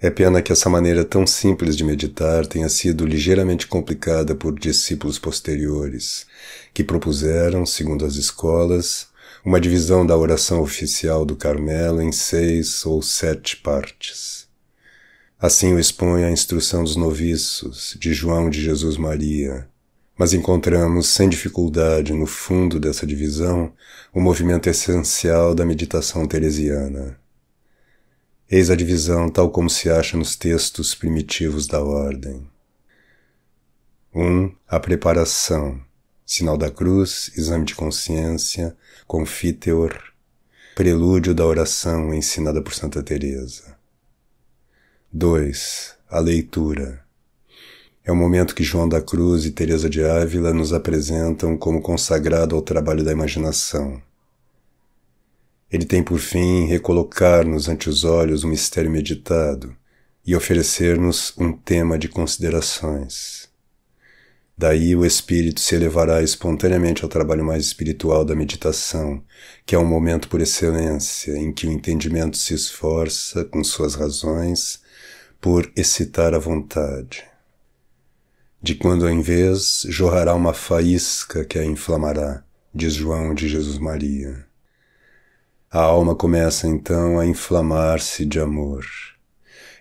É pena que essa maneira tão simples de meditar tenha sido ligeiramente complicada por discípulos posteriores, que propuseram, segundo as escolas, uma divisão da oração oficial do Carmelo em seis ou sete partes. Assim o expõe a instrução dos noviços, de João de Jesus Maria, mas encontramos sem dificuldade no fundo dessa divisão o movimento essencial da meditação teresiana. Eis a divisão tal como se acha nos textos primitivos da ordem. 1. Um, a preparação. Sinal da cruz, exame de consciência, confiteor, prelúdio da oração ensinada por Santa Teresa. 2. A leitura. É o momento que João da Cruz e Teresa de Ávila nos apresentam como consagrado ao trabalho da imaginação ele tem por fim recolocar-nos ante os olhos um mistério meditado e oferecer-nos um tema de considerações. Daí o espírito se elevará espontaneamente ao trabalho mais espiritual da meditação, que é um momento por excelência em que o entendimento se esforça, com suas razões, por excitar a vontade. De quando em vez jorrará uma faísca que a inflamará, diz João de Jesus Maria. A alma começa então a inflamar-se de amor.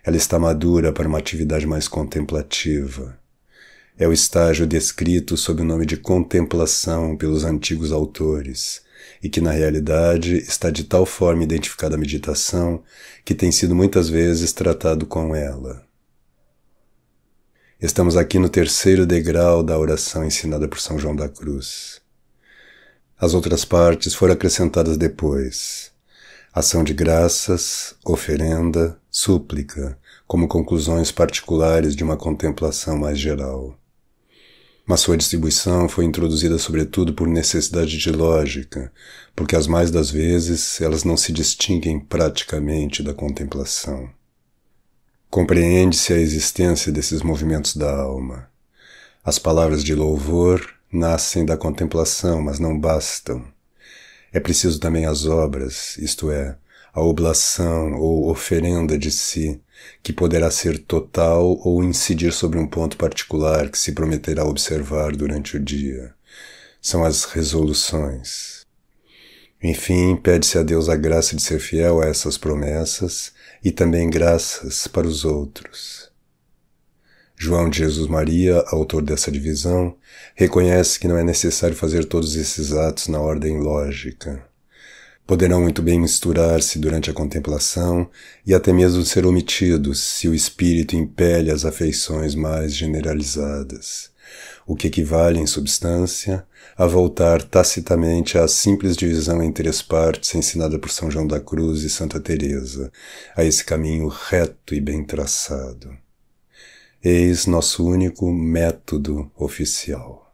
Ela está madura para uma atividade mais contemplativa. É o estágio descrito sob o nome de contemplação pelos antigos autores, e que na realidade está de tal forma identificada à meditação que tem sido muitas vezes tratado com ela. Estamos aqui no terceiro degrau da oração ensinada por São João da Cruz. As outras partes foram acrescentadas depois. Ação de graças, oferenda, súplica, como conclusões particulares de uma contemplação mais geral. Mas sua distribuição foi introduzida sobretudo por necessidade de lógica, porque as mais das vezes elas não se distinguem praticamente da contemplação. Compreende-se a existência desses movimentos da alma. As palavras de louvor, nascem da contemplação, mas não bastam. É preciso também as obras, isto é, a oblação ou oferenda de si, que poderá ser total ou incidir sobre um ponto particular que se prometerá observar durante o dia. São as resoluções. Enfim, pede-se a Deus a graça de ser fiel a essas promessas e também graças para os outros. João de Jesus Maria, autor dessa divisão, reconhece que não é necessário fazer todos esses atos na ordem lógica. Poderão muito bem misturar-se durante a contemplação e até mesmo ser omitidos se o espírito impele as afeições mais generalizadas, o que equivale, em substância, a voltar tacitamente à simples divisão em três partes ensinada por São João da Cruz e Santa Teresa, a esse caminho reto e bem traçado. Eis nosso único método oficial.